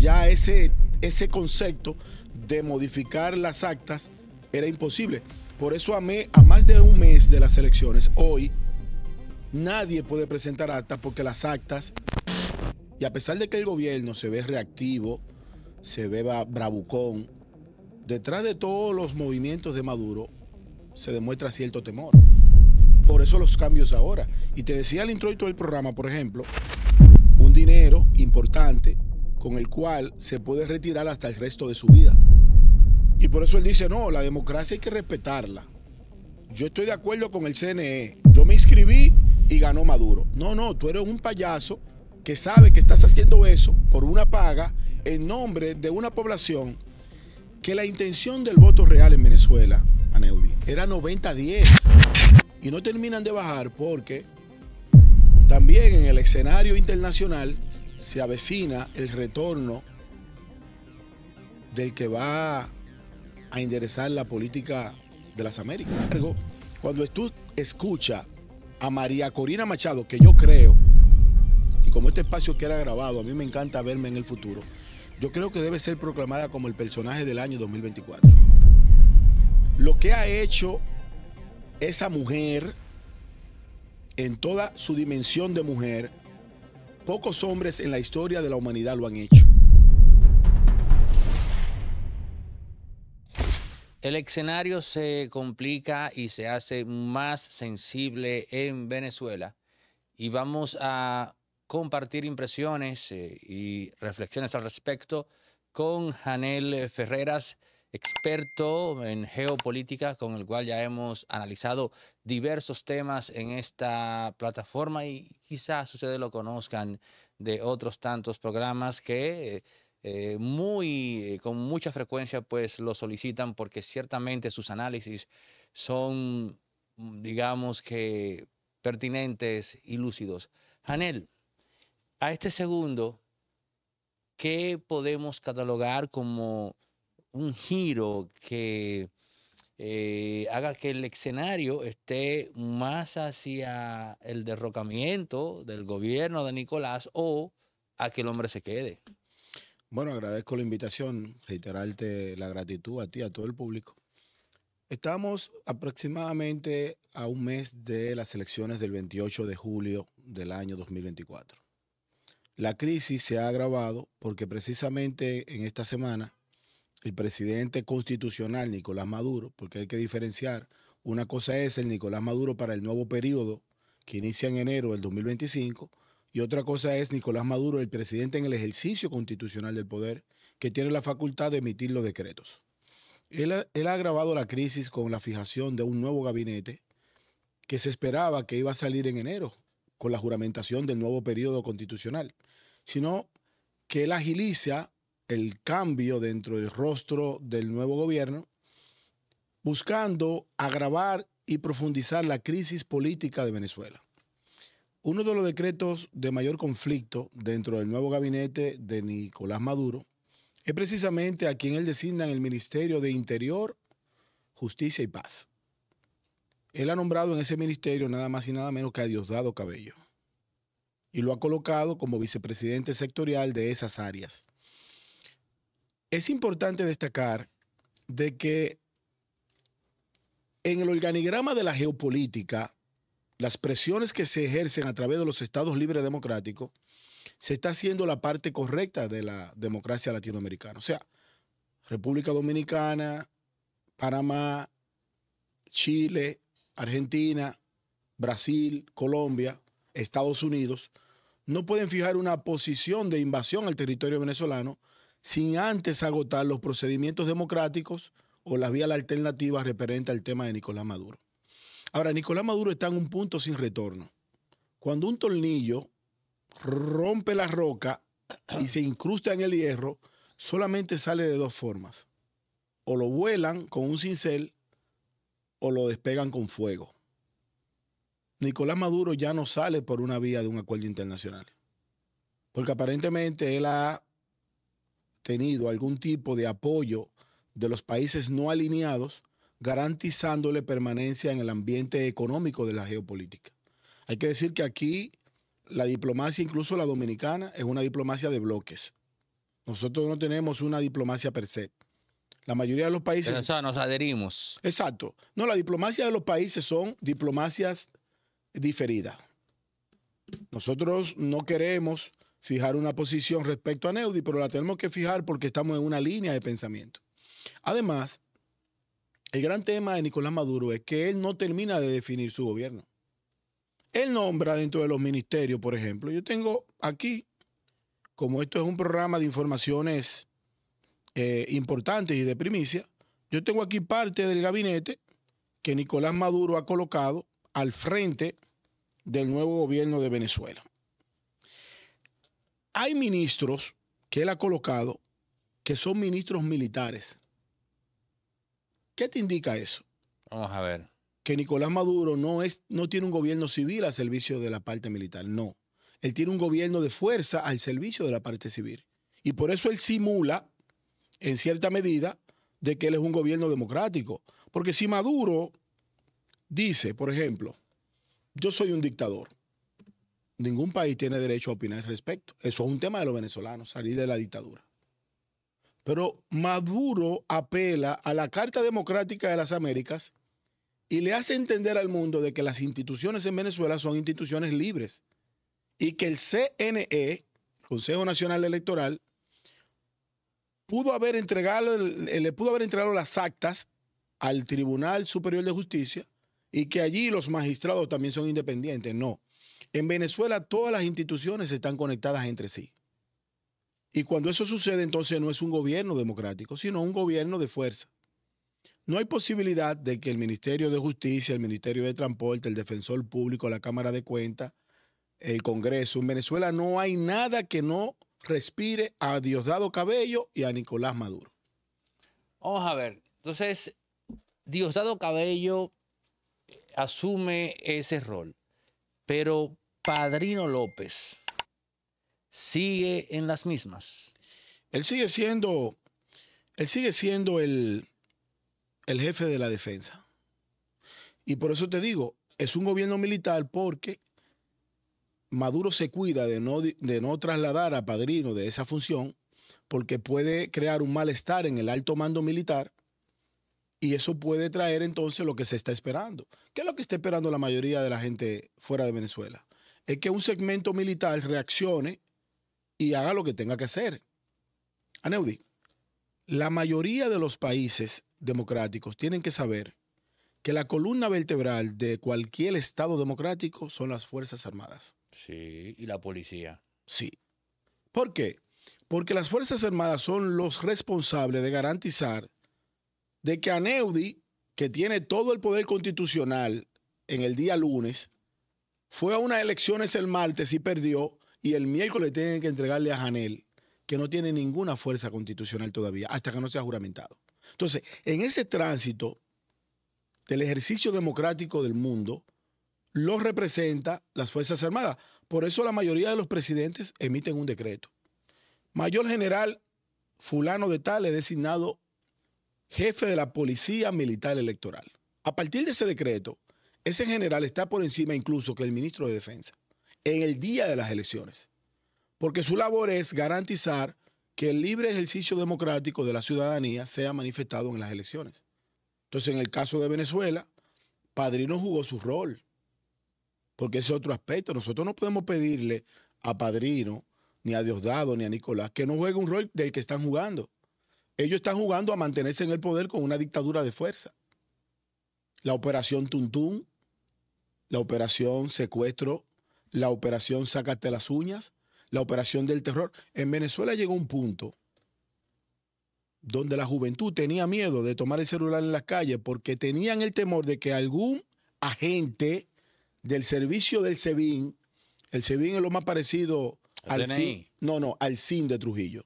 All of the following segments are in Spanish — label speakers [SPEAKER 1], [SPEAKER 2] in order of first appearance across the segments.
[SPEAKER 1] ya ese, ese concepto de modificar las actas era imposible. Por eso a, a más de un mes de las elecciones, hoy nadie puede presentar actas porque las actas, y a pesar de que el gobierno se ve reactivo, se ve bravucón, detrás de todos los movimientos de Maduro se demuestra cierto temor. Por eso los cambios ahora. Y te decía al introito del programa, por ejemplo, un dinero importante con el cual se puede retirar hasta el resto de su vida. Y por eso él dice, no, la democracia hay que respetarla. Yo estoy de acuerdo con el CNE. Yo me inscribí y ganó Maduro. No, no, tú eres un payaso que sabe que estás haciendo eso por una paga en nombre de una población que la intención del voto real en Venezuela, Aneudi, era 90-10. Y no terminan de bajar porque también en el escenario internacional se avecina el retorno del que va a enderezar la política de las Américas. Cuando tú escuchas a María Corina Machado, que yo creo, y como este espacio queda grabado, a mí me encanta verme en el futuro, yo creo que debe ser proclamada como el personaje del año 2024. Lo que ha hecho esa mujer en toda su dimensión de mujer Pocos hombres en la historia de la humanidad lo han hecho.
[SPEAKER 2] El escenario se complica y se hace más sensible en Venezuela y vamos a compartir impresiones eh, y reflexiones al respecto con Janel Ferreras, experto en geopolítica con el cual ya hemos analizado diversos temas en esta plataforma y quizás ustedes lo conozcan de otros tantos programas que eh, muy eh, con mucha frecuencia pues lo solicitan porque ciertamente sus análisis son mm, digamos que pertinentes y lúcidos. Janel, a este segundo, ¿qué podemos catalogar como un giro que eh, haga que el escenario esté más hacia el derrocamiento del gobierno de Nicolás o a que el hombre se quede.
[SPEAKER 1] Bueno, agradezco la invitación, reiterarte la gratitud a ti, a todo el público. Estamos aproximadamente a un mes de las elecciones del 28 de julio del año 2024. La crisis se ha agravado porque precisamente en esta semana el presidente constitucional Nicolás Maduro, porque hay que diferenciar, una cosa es el Nicolás Maduro para el nuevo periodo que inicia en enero del 2025 y otra cosa es Nicolás Maduro, el presidente en el ejercicio constitucional del poder, que tiene la facultad de emitir los decretos. Él ha, agravado la crisis con la fijación de un nuevo gabinete que se esperaba que iba a salir en enero con la juramentación del nuevo periodo constitucional, sino que él agiliza el cambio dentro del rostro del nuevo gobierno, buscando agravar y profundizar la crisis política de Venezuela. Uno de los decretos de mayor conflicto dentro del nuevo gabinete de Nicolás Maduro es precisamente a quien él designa en el Ministerio de Interior, Justicia y Paz. Él ha nombrado en ese ministerio nada más y nada menos que a Diosdado Cabello y lo ha colocado como vicepresidente sectorial de esas áreas. Es importante destacar de que en el organigrama de la geopolítica, las presiones que se ejercen a través de los estados libres democráticos, se está haciendo la parte correcta de la democracia latinoamericana. O sea, República Dominicana, Panamá, Chile, Argentina, Brasil, Colombia, Estados Unidos, no pueden fijar una posición de invasión al territorio venezolano sin antes agotar los procedimientos democráticos o las vías alternativas referentes al tema de Nicolás Maduro. Ahora, Nicolás Maduro está en un punto sin retorno. Cuando un tornillo rompe la roca y se incrusta en el hierro, solamente sale de dos formas. O lo vuelan con un cincel o lo despegan con fuego. Nicolás Maduro ya no sale por una vía de un acuerdo internacional. Porque aparentemente él ha tenido algún tipo de apoyo de los países no alineados, garantizándole permanencia en el ambiente económico de la geopolítica. Hay que decir que aquí la diplomacia, incluso la dominicana, es una diplomacia de bloques. Nosotros no tenemos una diplomacia per se. La mayoría de los países...
[SPEAKER 2] Pero, nos adherimos.
[SPEAKER 1] Exacto. No, la diplomacia de los países son diplomacias diferidas. Nosotros no queremos fijar una posición respecto a Neudi, pero la tenemos que fijar porque estamos en una línea de pensamiento. Además, el gran tema de Nicolás Maduro es que él no termina de definir su gobierno. Él nombra dentro de los ministerios, por ejemplo. Yo tengo aquí, como esto es un programa de informaciones eh, importantes y de primicia, yo tengo aquí parte del gabinete que Nicolás Maduro ha colocado al frente del nuevo gobierno de Venezuela. Hay ministros que él ha colocado que son ministros militares. ¿Qué te indica eso? Vamos a ver. Que Nicolás Maduro no, es, no tiene un gobierno civil al servicio de la parte militar, no. Él tiene un gobierno de fuerza al servicio de la parte civil. Y por eso él simula, en cierta medida, de que él es un gobierno democrático. Porque si Maduro dice, por ejemplo, yo soy un dictador, Ningún país tiene derecho a opinar al respecto. Eso es un tema de los venezolanos, salir de la dictadura. Pero Maduro apela a la Carta Democrática de las Américas y le hace entender al mundo de que las instituciones en Venezuela son instituciones libres y que el CNE, Consejo Nacional Electoral, pudo haber entregado, le pudo haber entregado las actas al Tribunal Superior de Justicia y que allí los magistrados también son independientes. No. En Venezuela todas las instituciones están conectadas entre sí. Y cuando eso sucede, entonces no es un gobierno democrático, sino un gobierno de fuerza. No hay posibilidad de que el Ministerio de Justicia, el Ministerio de Transporte, el Defensor Público, la Cámara de Cuentas, el Congreso, en Venezuela no hay nada que no respire a Diosdado Cabello y a Nicolás Maduro.
[SPEAKER 2] Vamos a ver, entonces Diosdado Cabello asume ese rol. Pero Padrino López sigue en las mismas.
[SPEAKER 1] Él sigue siendo, él sigue siendo el, el jefe de la defensa. Y por eso te digo, es un gobierno militar porque Maduro se cuida de no trasladar a Padrino de esa función porque puede crear un malestar en el alto mando militar y eso puede traer entonces lo que se está esperando. ¿Qué es lo que está esperando la mayoría de la gente fuera de Venezuela? Es que un segmento militar reaccione y haga lo que tenga que hacer. Aneudi, la mayoría de los países democráticos tienen que saber que la columna vertebral de cualquier Estado democrático son las Fuerzas Armadas. Sí,
[SPEAKER 2] y la policía.
[SPEAKER 1] Sí. ¿Por qué? Porque las Fuerzas Armadas son los responsables de garantizar de que Aneudi, que tiene todo el poder constitucional en el día lunes, fue a unas elecciones el martes y perdió, y el miércoles tienen que entregarle a Janel, que no tiene ninguna fuerza constitucional todavía, hasta que no sea juramentado. Entonces, en ese tránsito del ejercicio democrático del mundo, lo representa las Fuerzas Armadas. Por eso la mayoría de los presidentes emiten un decreto. Mayor general fulano de tal es designado jefe de la Policía Militar Electoral. A partir de ese decreto, ese general está por encima incluso que el ministro de Defensa en el día de las elecciones, porque su labor es garantizar que el libre ejercicio democrático de la ciudadanía sea manifestado en las elecciones. Entonces, en el caso de Venezuela, Padrino jugó su rol, porque ese otro aspecto. Nosotros no podemos pedirle a Padrino, ni a Diosdado, ni a Nicolás, que no juegue un rol del que están jugando ellos están jugando a mantenerse en el poder con una dictadura de fuerza. La operación Tuntún, la operación secuestro, la operación Sácate las uñas, la operación del terror. En Venezuela llegó un punto donde la juventud tenía miedo de tomar el celular en las calles porque tenían el temor de que algún agente del servicio del SEBIN, el SEBIN es lo más parecido al SIN no, no, al sin de Trujillo.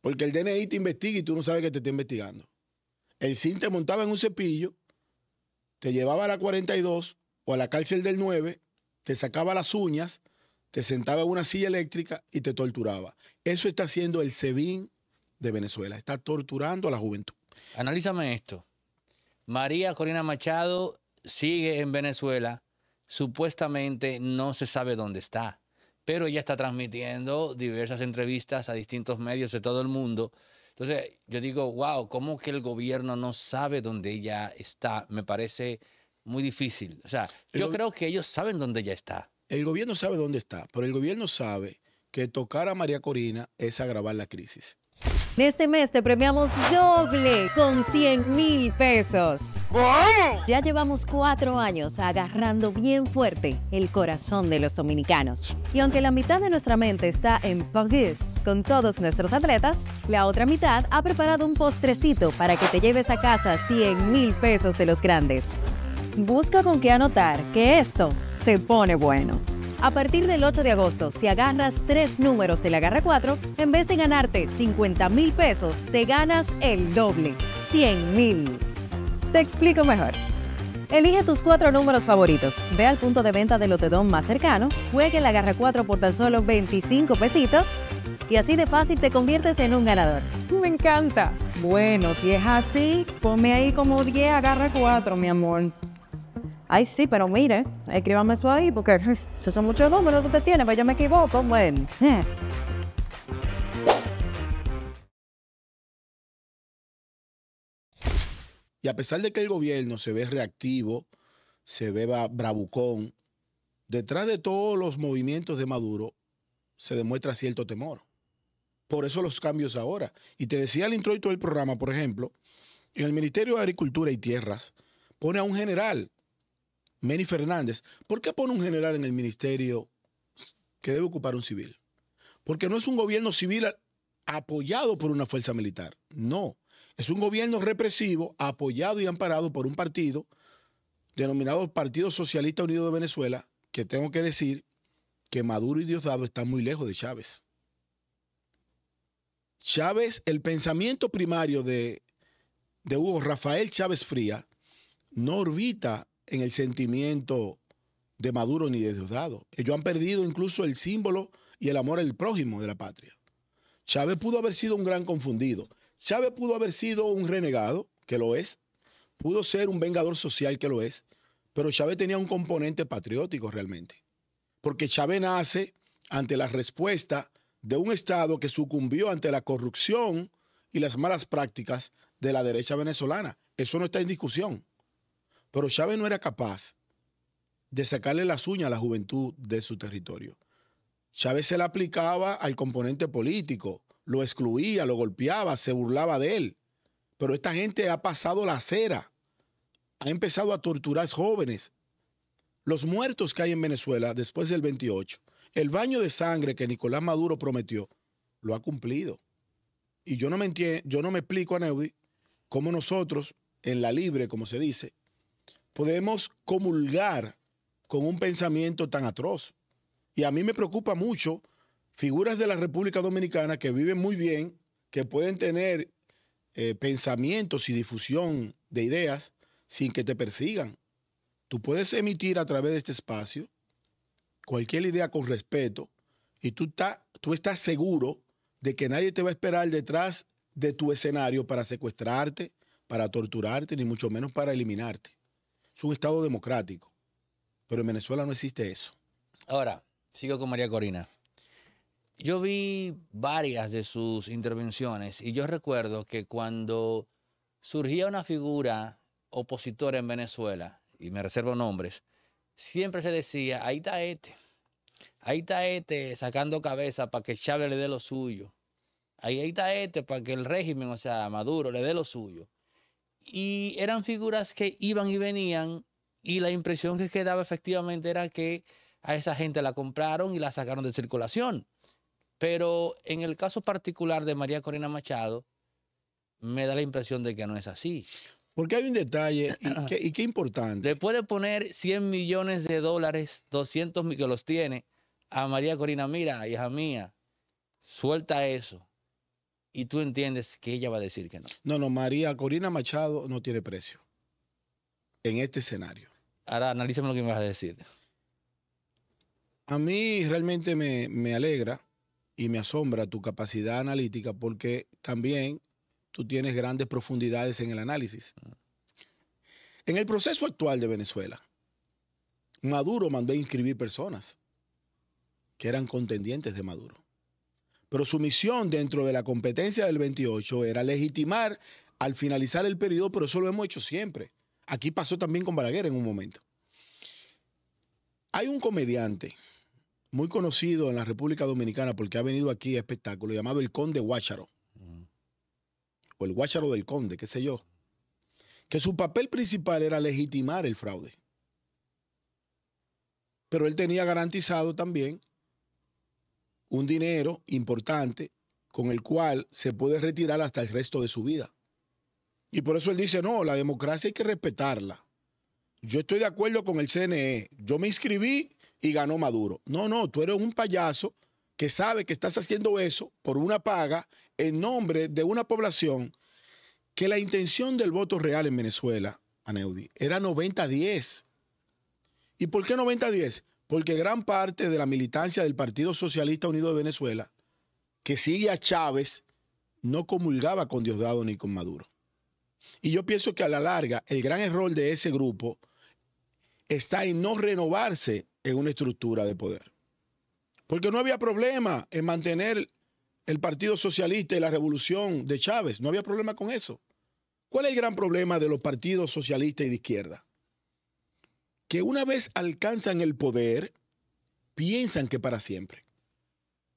[SPEAKER 1] Porque el DNI te investiga y tú no sabes que te está investigando. El CIN te montaba en un cepillo, te llevaba a la 42 o a la cárcel del 9, te sacaba las uñas, te sentaba en una silla eléctrica y te torturaba. Eso está haciendo el SEBIN de Venezuela, está torturando a la juventud.
[SPEAKER 2] Analízame esto. María Corina Machado sigue en Venezuela, supuestamente no se sabe dónde está pero ella está transmitiendo diversas entrevistas a distintos medios de todo el mundo. Entonces, yo digo, wow, ¿cómo que el gobierno no sabe dónde ella está? Me parece muy difícil. O sea, yo creo que ellos saben dónde ella está.
[SPEAKER 1] El gobierno sabe dónde está, pero el gobierno sabe que tocar a María Corina es agravar la crisis.
[SPEAKER 2] este mes te premiamos doble con 100 mil pesos. Ya llevamos cuatro años agarrando bien fuerte el corazón de los dominicanos. Y aunque la mitad de nuestra mente está en Pogues con todos nuestros atletas, la otra mitad ha preparado un postrecito para que te lleves a casa 100 mil pesos de los grandes. Busca con qué anotar que esto se pone bueno. A partir del 8 de agosto, si agarras tres números del agarra 4, en vez de ganarte 50 mil pesos, te ganas el doble, 100 mil. Te explico mejor. Elige tus cuatro números favoritos, ve al punto de venta del Lotedón más cercano, juegue la garra 4 por tan solo 25 pesitos y así de fácil te conviertes en un ganador. Me encanta. Bueno, si es así, ponme ahí como 10 agarra 4, mi amor. Ay, sí, pero mire, escríbame esto ahí porque esos
[SPEAKER 1] son muchos números que usted tiene, pero pues yo me equivoco. Bueno. Y a pesar de que el gobierno se ve reactivo, se ve bravucón, detrás de todos los movimientos de Maduro se demuestra cierto temor. Por eso los cambios ahora. Y te decía al introito del programa, por ejemplo, en el Ministerio de Agricultura y Tierras pone a un general, Meni Fernández. ¿Por qué pone un general en el ministerio que debe ocupar un civil? Porque no es un gobierno civil apoyado por una fuerza militar. No, es un gobierno represivo apoyado y amparado por un partido denominado Partido Socialista Unido de Venezuela, que tengo que decir que Maduro y Diosdado están muy lejos de Chávez. Chávez, el pensamiento primario de, Hugo Rafael Chávez Fría, no orbita en el sentimiento de Maduro ni de Diosdado. Ellos han perdido incluso el símbolo y el amor al prójimo de la patria. Chávez pudo haber sido un gran confundido, Chávez pudo haber sido un renegado, que lo es, pudo ser un vengador social, que lo es, pero Chávez tenía un componente patriótico realmente. Porque Chávez nace ante la respuesta de un Estado que sucumbió ante la corrupción y las malas prácticas de la derecha venezolana. Eso no está en discusión. Pero Chávez no era capaz de sacarle las uñas a la juventud de su territorio. Chávez se la aplicaba al componente político, lo excluía, lo golpeaba, se burlaba de él. Pero esta gente ha pasado la acera, ha empezado a torturar jóvenes. Los muertos que hay en Venezuela después del 28, el baño de sangre que Nicolás Maduro prometió, lo ha cumplido. Y yo no me entiendo, yo no me explico a Neudi cómo nosotros, en la libre, como se dice, podemos comulgar con un pensamiento tan atroz. Y a mí me preocupa mucho figuras de la República Dominicana que viven muy bien, que pueden tener eh, pensamientos y difusión de ideas sin que te persigan. Tú puedes emitir a través de este espacio cualquier idea con respeto y tú, tú estás seguro de que nadie te va a esperar detrás de tu escenario para secuestrarte, para torturarte, ni mucho menos para eliminarte. Es un Estado democrático. Pero en Venezuela no existe eso.
[SPEAKER 2] Ahora, sigo con María Corina. Yo vi varias de sus intervenciones y yo recuerdo que cuando surgía una figura opositora en Venezuela, y me reservo nombres, siempre se decía, ahí está este, ahí está este sacando cabeza para que Chávez le dé lo suyo, ahí, está este para que el régimen, o sea, Maduro, le dé lo suyo. Y eran figuras que iban y venían y la impresión que quedaba efectivamente era que a esa gente la compraron y la sacaron de circulación. Pero en el caso particular de María Corina Machado, me da la impresión de que no es así.
[SPEAKER 1] Porque hay un detalle, y,
[SPEAKER 2] qué importante. Le puede poner 100 millones de dólares, 200 que los tiene, a María Corina, mira, hija mía, suelta eso. Y tú entiendes que ella va
[SPEAKER 1] a decir que no. No, no, María Corina Machado no tiene precio en este escenario.
[SPEAKER 2] Ahora analízame lo que me vas a decir.
[SPEAKER 1] A mí realmente me, me alegra y me asombra tu capacidad analítica porque también tú tienes grandes profundidades en el análisis. En el proceso actual de Venezuela, Maduro mandó a inscribir personas que eran contendientes de Maduro. Pero su misión dentro de la competencia del 28 era legitimar al finalizar el periodo, pero eso lo hemos hecho siempre. Aquí pasó también con Balaguer en un momento. Hay un comediante muy conocido en la República Dominicana porque ha venido aquí a espectáculo llamado El Conde Guácharo. O el Guácharo del Conde, qué sé yo. Que su papel principal era legitimar el fraude. Pero él tenía garantizado también un dinero importante con el cual se puede retirar hasta el resto de su vida. Y por eso él dice, no, la democracia hay que respetarla. Yo estoy de acuerdo con el CNE. Yo me inscribí y ganó Maduro. No, no, tú eres un payaso que sabe que estás haciendo eso por una paga en nombre de una población que la intención del voto real en Venezuela, Aneudi, era 90-10. ¿Y por qué 90-10? Porque gran parte de la militancia del Partido Socialista Unido de Venezuela, que sigue a Chávez, no comulgaba con Diosdado ni con Maduro. Y yo pienso que a la larga el gran error de ese grupo está en no renovarse en una estructura de poder. Porque no había problema en mantener el Partido Socialista y la revolución de Chávez. No había problema con eso. ¿Cuál es el gran problema de los partidos socialistas y de izquierda? Que una vez alcanzan el poder, piensan que para siempre.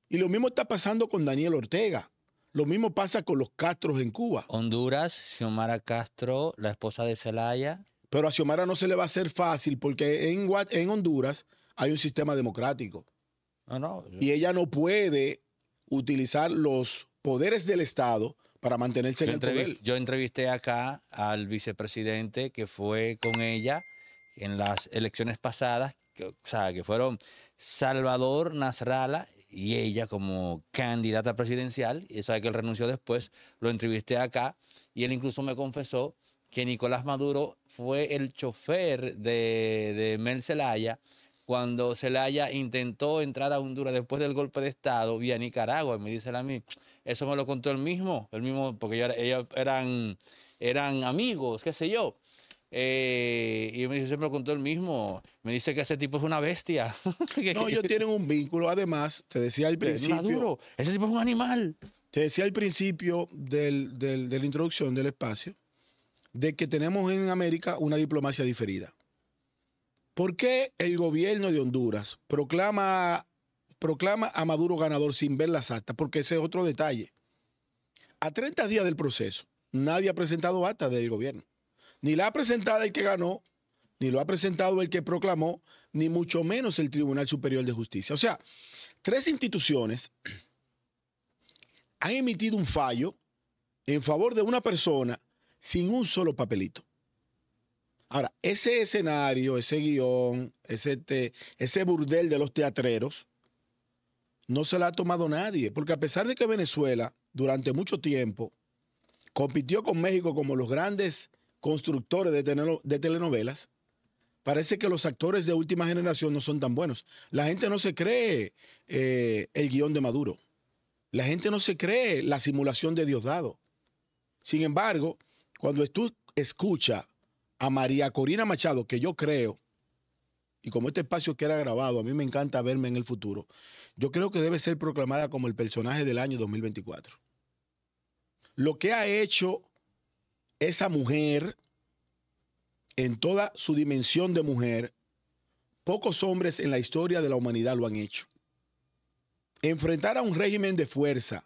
[SPEAKER 1] Y lo mismo está pasando con Daniel Ortega. Lo mismo pasa con los Castros en Cuba.
[SPEAKER 2] Honduras, Xiomara Castro, la esposa de
[SPEAKER 1] Zelaya. Pero a Xiomara no se le va a hacer fácil porque en, en Honduras hay un sistema democrático. Ah, y ella no puede utilizar los poderes del Estado para mantenerse en el poder.
[SPEAKER 2] Yo entrevisté acá al vicepresidente que fue con ella en las elecciones pasadas, que, o sea, que fueron Salvador Nasralla y ella como candidata presidencial, y sabe que él renunció después, lo entrevisté acá y él incluso me confesó que Nicolás Maduro fue el chofer de, de Mel Zelaya cuando Celaya intentó entrar a Honduras después del golpe de Estado vía Nicaragua. Y me dice a mí, eso me lo contó él mismo, el mismo porque ellos eran, eran amigos, qué sé yo. Eh, y me dice, siempre contó el mismo. Me dice que ese tipo es una bestia.
[SPEAKER 1] no, ellos tienen un vínculo. Además, te decía al principio. Maduro, ese tipo es un animal. Te decía al principio de la introducción del espacio de que tenemos en América una diplomacia diferida. ¿Por qué el gobierno de Honduras proclama, proclama a Maduro ganador sin ver las actas? Porque ese es otro detalle. A 30 días del proceso, nadie ha presentado actas del gobierno. Ni la ha presentado el que ganó, ni lo ha presentado el que proclamó, ni mucho menos el Tribunal Superior de Justicia. O sea, tres instituciones han emitido un fallo en favor de una persona sin un solo papelito. Ahora, ese escenario, ese guión, ese, ese burdel de los teatreros, no se lo ha tomado nadie, porque a pesar de que Venezuela durante mucho tiempo compitió con México como los grandes constructores de, telenovelas, parece que los actores de última generación no son tan buenos. La gente no se cree eh, el guión de Maduro. La gente no se cree la simulación de Diosdado. Sin embargo, cuando tú escuchas a María Corina Machado, que yo creo, y como este espacio queda grabado, a mí me encanta verme en el futuro, yo creo que debe ser proclamada como el personaje del año 2024. Lo que ha hecho esa mujer en toda su dimensión de mujer, pocos hombres en la historia de la humanidad lo han hecho. Enfrentar a un régimen de fuerza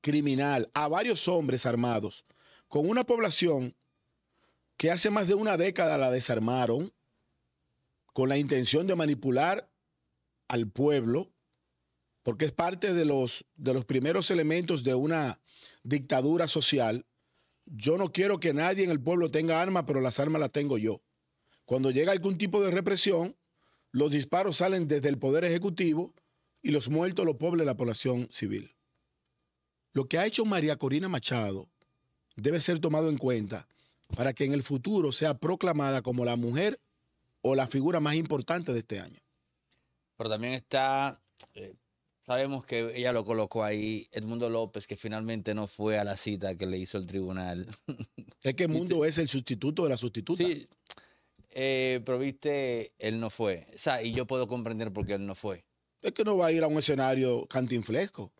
[SPEAKER 1] criminal, a varios hombres armados, con una población que hace más de una década la desarmaron con la intención de manipular al pueblo, porque es parte de los, de los primeros elementos de una dictadura social. Yo no quiero que nadie en el pueblo tenga armas, pero las armas las tengo yo. Cuando llega algún tipo de represión, los disparos salen desde el Poder Ejecutivo y los muertos los pobres la población civil. Lo que ha hecho María Corina Machado debe ser tomado en cuenta para que en el futuro sea proclamada como la mujer o la figura más importante de este año.
[SPEAKER 2] Pero también está, eh, sabemos que ella lo colocó ahí, Edmundo López, que finalmente no fue a la cita que le hizo el tribunal.
[SPEAKER 1] Es que Edmundo es el sustituto de la sustituta. Sí,
[SPEAKER 2] eh, pero viste, él no fue. O sea, y yo puedo comprender por qué él no
[SPEAKER 1] fue. Es que no va a ir a un escenario cantinflesco.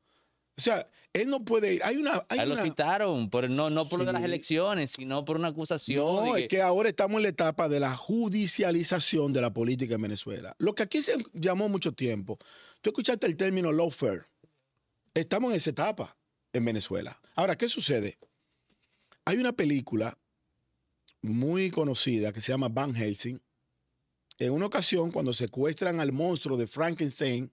[SPEAKER 1] O sea, él no puede ir. Hay
[SPEAKER 2] una. lo quitaron, por, no, no por lo de las elecciones, sino por una acusación. No, es que
[SPEAKER 1] ahora estamos en la etapa de la judicialización de la política en Venezuela. Lo que aquí se llamó mucho tiempo. Tú escuchaste el término lawfare. Estamos en esa etapa en Venezuela. Ahora, ¿qué sucede? Hay una película muy conocida que se llama Van Helsing. En una ocasión, cuando secuestran al monstruo de Frankenstein,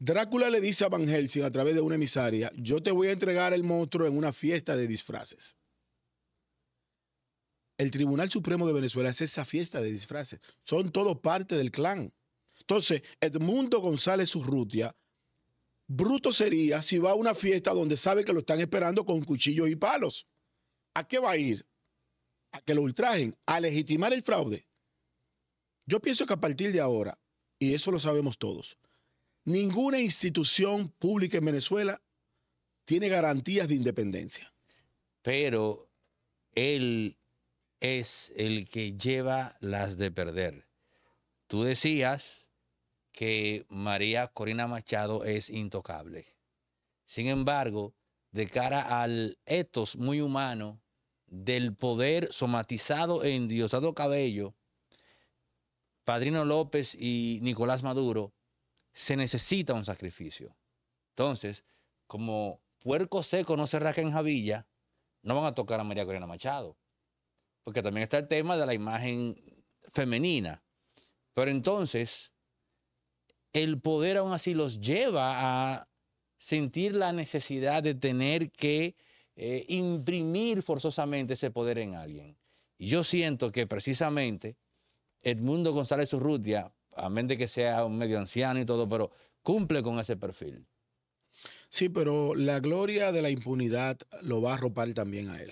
[SPEAKER 1] Drácula le dice a Van Helsing a través de una emisaria, yo te voy a entregar el monstruo en una fiesta de disfraces. El Tribunal Supremo de Venezuela es esa fiesta de disfraces. Son todos parte del clan. Entonces, Edmundo González Urrutia, bruto sería si va a una fiesta donde sabe que lo están esperando con cuchillos y palos. ¿A qué va a ir? A que lo ultrajen, a legitimar el fraude. Yo pienso que a partir de ahora, y eso lo sabemos todos, Ninguna institución pública en Venezuela tiene garantías de independencia.
[SPEAKER 2] Pero él es el que lleva las de perder. Tú decías que María Corina Machado es intocable. Sin embargo, de cara al etos muy humano del poder somatizado e en Diosado cabello, Padrino López y Nicolás Maduro se necesita un sacrificio. Entonces, como puerco seco no se rasca en Javilla, no van a tocar a María Corina Machado. Porque también está el tema de la imagen femenina. Pero entonces, el poder aún así los lleva a sentir la necesidad de tener que eh, imprimir forzosamente ese poder en alguien. Y yo siento que precisamente Edmundo González Urrutia a menos de que sea un medio anciano y todo, pero cumple con ese perfil.
[SPEAKER 1] Sí, pero la gloria de la impunidad lo va a arropar también a él.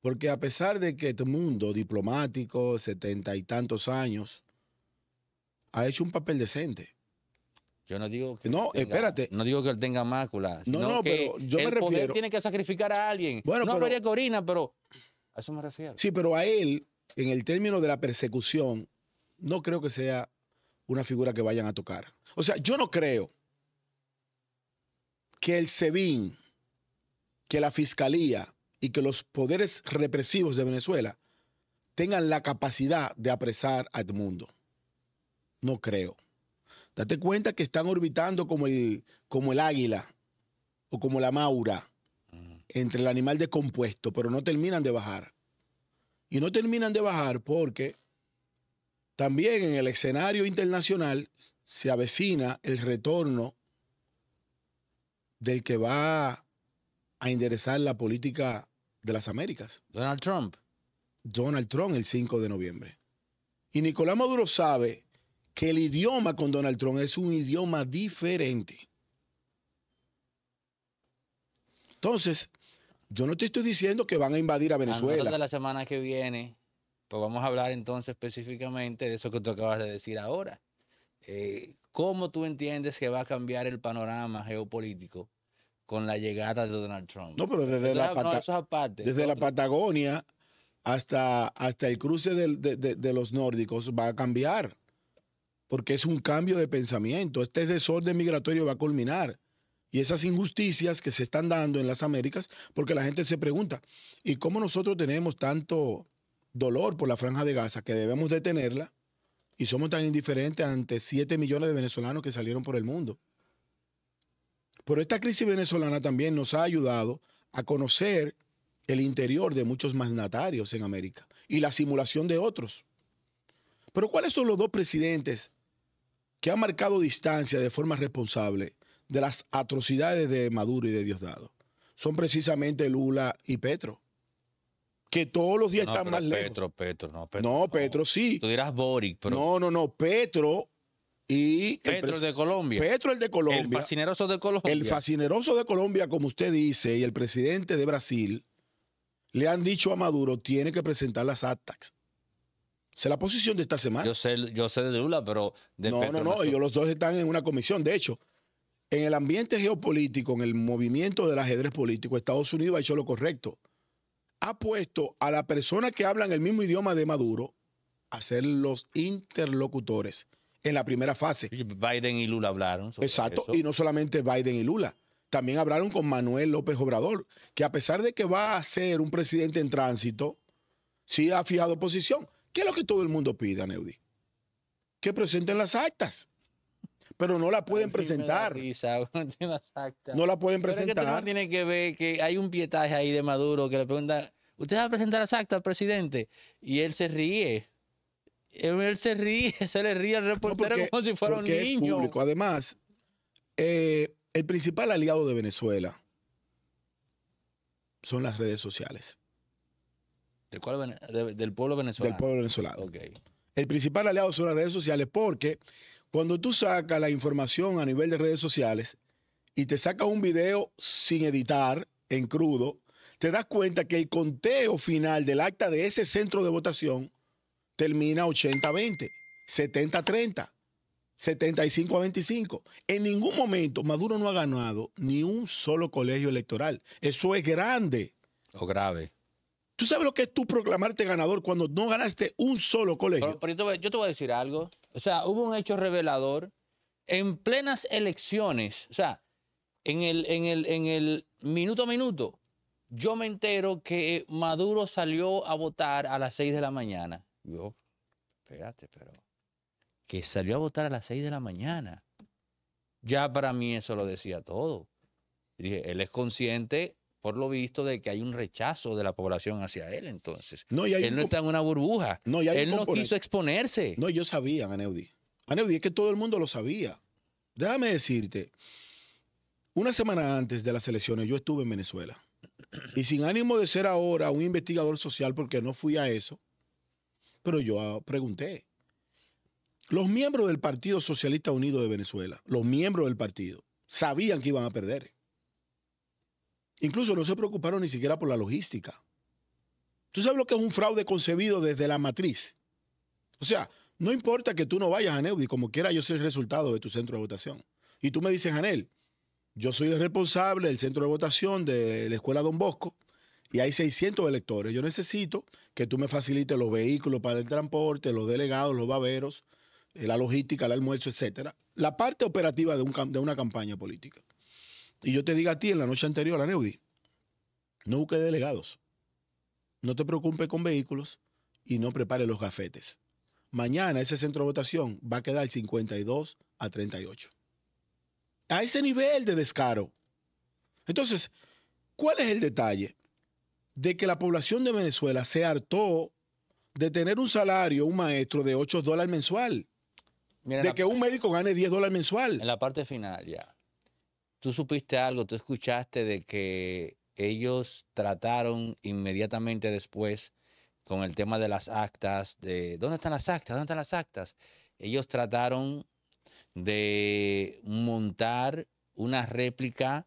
[SPEAKER 1] Porque a pesar de que este mundo diplomático, setenta y tantos años, ha hecho un papel decente.
[SPEAKER 2] Yo no digo que. No, espérate. No digo que él tenga mácula. No, no, pero yo me refiero. Poder tiene que sacrificar a alguien. Bueno, no pero, Corina, pero. A eso me refiero.
[SPEAKER 1] Sí, pero a él, en el término de la persecución, no creo que sea una figura que vayan a tocar. O sea, yo no creo que el SEBIN, que la Fiscalía y que los poderes represivos de Venezuela tengan la capacidad de apresar a Edmundo. No creo. Date cuenta que están orbitando como el, como el águila o como la maura mm. entre el animal de compuesto, pero no terminan de bajar. Y no terminan de bajar porque también en el escenario internacional se avecina el retorno del que va a enderezar la política de las Américas. Donald Trump. Donald Trump el 5 de noviembre. Y Nicolás Maduro sabe que el idioma con Donald Trump es un idioma diferente. Entonces, yo no te estoy diciendo que van a invadir a Venezuela.
[SPEAKER 2] la semana que viene pues vamos a hablar entonces específicamente de eso que tú acabas de decir ahora. Eh, ¿Cómo tú entiendes que va a cambiar el panorama geopolítico con la llegada de Donald
[SPEAKER 1] Trump? No, pero desde, la, Patagonia hasta, hasta el cruce de los nórdicos va a cambiar, porque es un cambio de pensamiento. Este desorden migratorio va a culminar. Y esas injusticias que se están dando en las Américas, porque la gente se pregunta, ¿y cómo nosotros tenemos tanto, dolor por la franja de Gaza, que debemos detenerla, y somos tan indiferentes ante 7 millones de venezolanos que salieron por el mundo. Pero esta crisis venezolana también nos ha ayudado a conocer el interior de muchos magnatarios en América y la simulación de otros. Pero ¿cuáles son los dos presidentes que han marcado distancia de forma responsable de las atrocidades de Maduro y de Diosdado? Son precisamente Lula y Petro que todos los días están más lejos. Petro, Petro, no, Petro. No, Petro sí. Tú dirás Boric, pero. No, no, no. Petro y. Petro es de
[SPEAKER 2] Colombia. Petro el de Colombia. El fascineroso de Colombia. El
[SPEAKER 1] fascineroso de Colombia, como usted dice, y el presidente de Brasil le han dicho a Maduro: tiene que presentar las actas. Esa es la posición de esta semana.
[SPEAKER 2] Yo sé, de Lula, pero. no, no, no, no,
[SPEAKER 1] ellos los dos están en una comisión. De hecho, en el ambiente geopolítico, en el movimiento del ajedrez político, Estados Unidos ha hecho lo correcto ha puesto a la persona que hablan el mismo idioma de Maduro a ser los interlocutores en la primera fase.
[SPEAKER 2] Biden y Lula hablaron. Exacto, y no
[SPEAKER 1] solamente Biden y Lula, también hablaron con Manuel López Obrador, que a pesar de que va a ser un presidente en tránsito, sí ha fijado posición. ¿Qué es lo que todo el mundo pide, Neudi? Que presenten las actas pero no la pueden presentar. no la pueden presentar. Pero
[SPEAKER 2] tiene que ver que hay un pietaje ahí de Maduro que le pregunta, ¿usted va a presentar a SACTA al presidente? Y él se ríe. Él se ríe, se le ríe al reportero como si fuera un niño.
[SPEAKER 1] Además, eh, el principal aliado de Venezuela son las redes sociales.
[SPEAKER 2] ¿De cuál, ¿Del pueblo venezolano? Del
[SPEAKER 1] pueblo venezolano. El principal aliado son las redes sociales porque cuando tú sacas la información a nivel de redes sociales y te saca un video sin editar, en crudo, te das cuenta que el conteo final del acta de ese centro de votación termina 80-20, 70-30, 75-25. En ningún momento Maduro no ha ganado ni un solo colegio electoral. Eso es grande. O grave. ¿Tú sabes lo que es tú proclamarte ganador cuando no ganaste un solo colegio?
[SPEAKER 2] yo, te voy, a decir algo. O sea, hubo un hecho revelador en plenas elecciones. O sea, en el, en el, minuto a minuto, yo me entero que Maduro salió a votar a las seis de la mañana. Yo, espérate, pero. Que salió a votar a las seis de la mañana. Ya para mí eso lo decía todo. Dije, él es consciente por lo visto, de que hay un rechazo de la población hacia él. Entonces, no, él no
[SPEAKER 1] está en una burbuja. No, él no quiso exponerse. No, yo sabía, Aneudi. Aneudi, es que todo el mundo lo sabía. Déjame decirte, una semana antes de las elecciones yo estuve en Venezuela. Y sin ánimo de ser ahora un investigador social, porque no fui a eso, pero yo pregunté. Los miembros del Partido Socialista Unido de Venezuela, los miembros del partido, sabían que iban a perder. Incluso no se preocuparon ni siquiera por la logística. ¿Tú sabes lo que es un fraude concebido desde la matriz? O sea, no importa que tú no vayas a Neudi, como quiera yo soy el resultado de tu centro de votación. Y tú me dices, Anel, yo soy el responsable del centro de votación de la escuela Don Bosco y hay 600 electores. Yo necesito que tú me facilites los vehículos para el transporte, los delegados, los baberos, eh, la logística, el almuerzo, etcétera. La parte operativa de una campaña política y yo te diga a ti en la noche anterior a Neudi, no busque delegados, no te preocupes con vehículos y no prepare los gafetes. Mañana ese centro de votación va a quedar 52 a 38. A ese nivel de descaro. Entonces, ¿cuál es el detalle? De que la población de Venezuela se hartó de tener un salario, un maestro de 8 dólares mensual. de que un médico gane 10 dólares
[SPEAKER 2] mensual. En la parte final, ya tú supiste algo, tú escuchaste de que ellos trataron inmediatamente después con el tema de las actas, de dónde están las actas, dónde están las actas. Ellos trataron de montar una réplica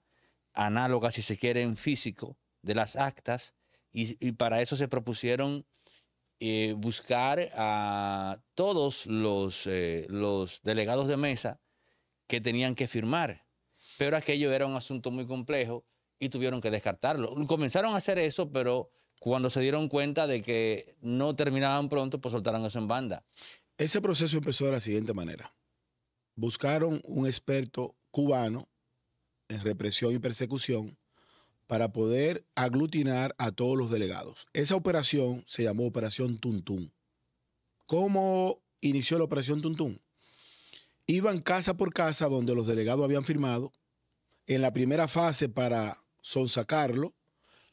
[SPEAKER 2] análoga, si se quiere, en físico de las actas y, para eso se propusieron eh, buscar a todos los, eh, los delegados de mesa que tenían que firmar pero aquello era un asunto muy complejo y tuvieron que descartarlo. Comenzaron a hacer eso, pero cuando se dieron cuenta de que no terminaban pronto, pues soltaron eso en banda.
[SPEAKER 1] Ese proceso empezó de la siguiente manera. Buscaron un experto cubano en represión y persecución para poder aglutinar a todos los delegados. Esa operación se llamó Operación Tuntún. ¿Cómo inició la Operación Tuntún? Iban casa por casa donde los delegados habían firmado en la primera fase para sonsacarlo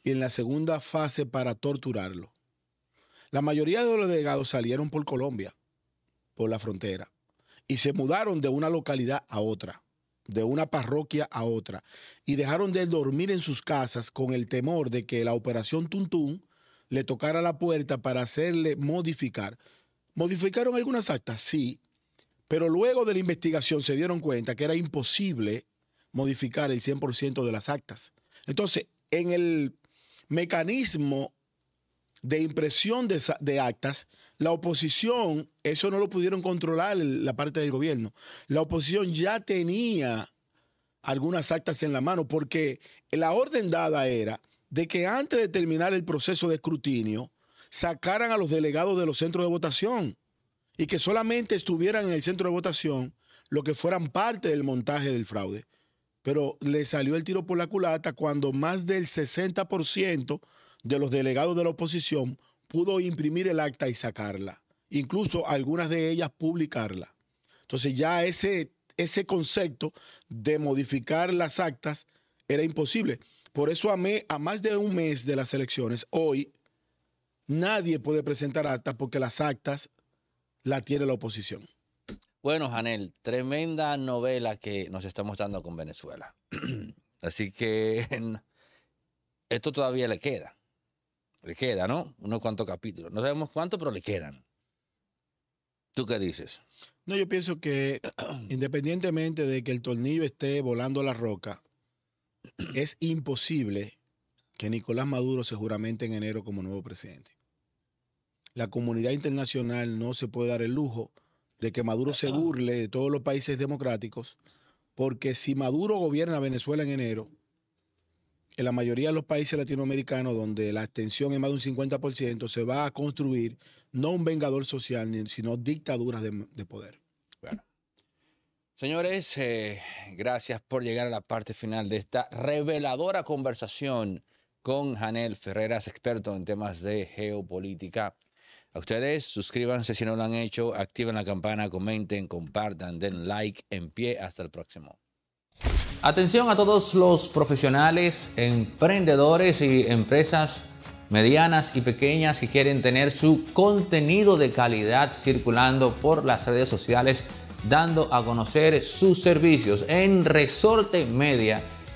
[SPEAKER 1] y en la segunda fase para torturarlo. La mayoría de los delegados salieron por Colombia, por la frontera, y se mudaron de una localidad a otra, de una parroquia a otra, y dejaron de dormir en sus casas con el temor de que la operación Tuntún le tocara la puerta para hacerle modificar. ¿Modificaron algunas actas? Sí, pero luego de la investigación se dieron cuenta que era imposible modificar el 100% de las actas. Entonces, en el mecanismo de impresión de, actas, la oposición, eso no lo pudieron controlar la parte del gobierno, la oposición ya tenía algunas actas en la mano porque la orden dada era de que antes de terminar el proceso de escrutinio, sacaran a los delegados de los centros de votación y que solamente estuvieran en el centro de votación lo que fueran parte del montaje del fraude pero le salió el tiro por la culata cuando más del 60% de los delegados de la oposición pudo imprimir el acta y sacarla, incluso algunas de ellas publicarla. Entonces ya ese, ese concepto de modificar las actas era imposible. Por eso a, a más de un mes de las elecciones, hoy nadie puede presentar actas porque las actas las tiene la oposición.
[SPEAKER 2] Bueno, Janel, tremenda novela que nos estamos dando con Venezuela. Así que esto todavía le queda. Le queda, ¿no? Unos cuantos capítulos. No sabemos cuántos, pero le quedan. ¿Tú qué dices?
[SPEAKER 1] No, yo pienso que independientemente de que el tornillo esté volando la roca, es imposible que Nicolás Maduro se juramente en enero como nuevo presidente. La comunidad internacional no se puede dar el lujo de que Maduro se burle de todos los países democráticos, porque si Maduro gobierna Venezuela en enero, en la mayoría de los países latinoamericanos donde la abstención es más de un 50%, se va a construir no un vengador social, sino dictaduras de, poder.
[SPEAKER 2] Señores, eh, gracias por llegar a la parte final de esta reveladora conversación con Janel Ferreras, experto en temas de geopolítica. A ustedes, suscríbanse si no lo han hecho, activen la campana, comenten, compartan, den like, en pie, hasta el próximo. Atención a todos los profesionales, emprendedores y empresas medianas y pequeñas que quieren tener su contenido de calidad circulando por las redes sociales, dando a conocer sus servicios en Resorte Media